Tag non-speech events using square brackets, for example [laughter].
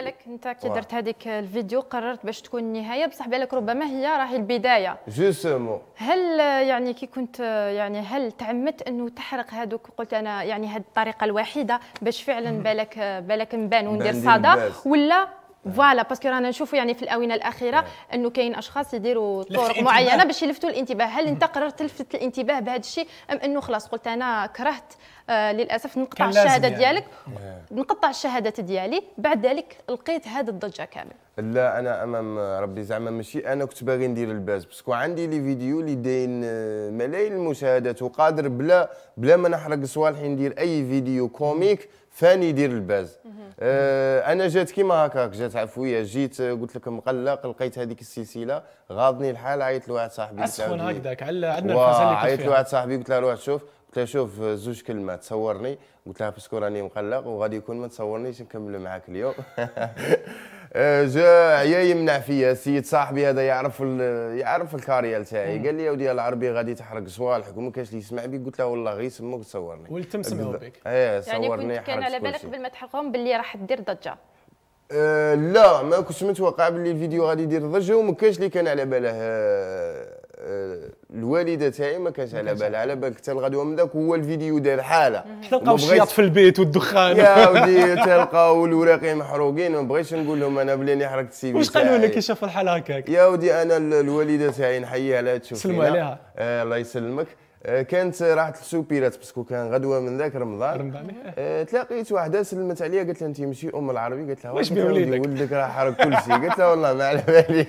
بالك انت كي درت هذيك الفيديو قررت باش تكون النهايه بصح بالك ربما هي راهي البدايه جوسومون هل يعني كي كنت يعني هل تعمدت انه تحرق هذوك قلت انا يعني هذه الطريقه الوحيده باش فعلا بالك بالك نبان وندير صدى ولا آه. فوالا باسكو رانا نشوفوا يعني في الاونه الاخيره آه. انه كاين اشخاص يديروا طرق معينه باش يلفتوا الانتباه هل انت قررت تلفت الانتباه بهذا الشيء ام انه خلاص قلت انا كرهت آه للاسف نقطع الشهاده يعني. ديالك إيه. نقطع الشهادات ديالي بعد ذلك لقيت هذا الضجه كامل لا انا امام ربي زعما ماشي انا كنت باغي ندير الباز باسكو عندي لي فيديو اللي داين آه، ملايين المشاهدات وقادر بلا بلا ما نحرق صوالحي ندير اي فيديو كوميك فاني يدير الباز آه انا جات كيما هكاك جات عفويه جيت آه، قلت لك مقلق لقيت هذيك السلسله غاضني الحال عيطت لواحد صاحبي اسخن هكذاك على عندنا الفازه عيطت لواحد صاحبي قلت له روح شوف قلت له شوف آه، زوج كلمات صورني قلت لها باسكو راني مقلق وغادي يكون ما تصورنيش نكمل معاك اليوم [laughs] جا عيا يمنع فيا السيد صاحبي هذا يعرف يعرف الكاريال تاعي قال لي يا ودي العربي غادي تحرق صوالحك وما كانش لي يسمع بي قلت له والله غير يسموك إيه، يعني صورني ولتم سمعوا بك ايه صورني يعني كان على بالك قبل ما تحرقهم باللي راح دير ضجه أه لا ما كنتش متوقع باللي الفيديو غادي يدير ضجه وما كانش اللي كان على باله أه الوالده تاعي ما كانش على بالها على بالك حتى الغدوه من ذاك هو الفيديو دار حاله حتى لقاو الشياط في البيت والدخان يا ودي تلقاو الوراقي محروقين ما بغيتش نقول لهم انا راني حركت السي في واش قالوا لك شاف الحاله هكاك يا ودي انا الوالده تاعي نحييها لا تشوف سلم عليها آه الله يسلمك آه، كانت راحت للسوبيرات باسكو كان غدوه من ذاك رمضان رمضان إيه. آه، تلاقيت واحده سلمت عليا قالت لها انت ماشي ام العربي قالت لها واش بولدك ولدك راه حرق كل شيء قالت لها والله ما على بالي